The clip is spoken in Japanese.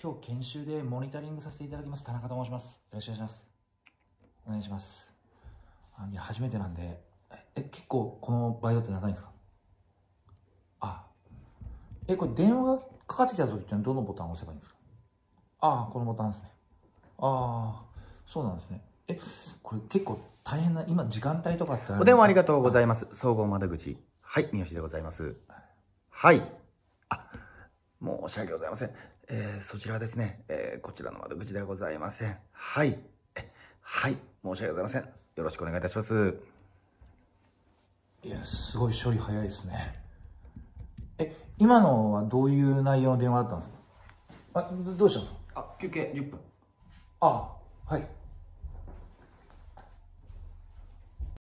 今日研修でモニタリングさせていただきます、田中と申します。よろしくお願いします。お願いします。あいや、初めてなんで、え、結構このバイトって長いんですかあ、え、これ電話かかってきた時ってどのボタンを押せばいいんですかああ、このボタンですね。ああ、そうなんですね。え、これ結構大変な、今時間帯とかってお電話ありがとうございます。総合窓口。はい、三好でございます。はい。あ、申し訳ございません。えー、そちらですね、えー、こちらの窓口ではございません。はい。はい。申し訳ございません。よろしくお願いいたします。いや、すごい処理早いですね。え、今のはどういう内容の電話だったんですかあ、どうしたのあ、休憩10分。あ、はい。